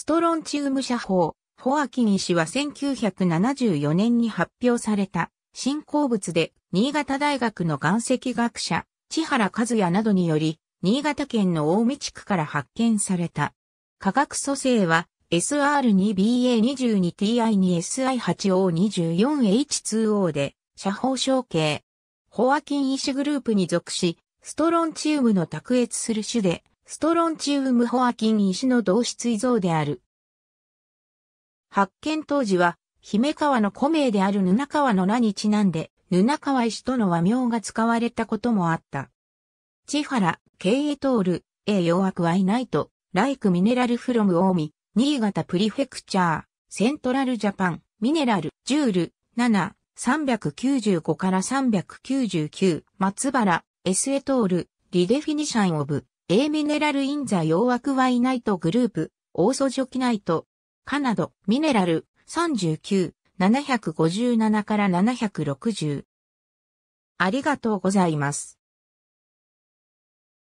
ストロンチウム社法、ホアキン氏は1974年に発表された新鉱物で新潟大学の岩石学者、千原和也などにより、新潟県の大見地区から発見された。化学組成は SR2BA22TI2SI8O24H2O で、社法象形。ホアキン医師グループに属し、ストロンチウムの卓越する種で、ストロンチウムホアキン石の同質遺像である。発見当時は、姫川の古名である布川の名にちなんで、布川石との和名が使われたこともあった。千原、ール、エイヨワクはいないと、ライクミネラルフロムオーミ、新潟プリフェクチャー、セントラルジャパン、ミネラル、ジュール、7、395から399、松原、エスエトール、リデフィニシャンオブ、A ミネラルインザ洋枠ワイナイトグループ、オーソジョキナイト、カナド、ミネラル、39、757から760。ありがとうございます。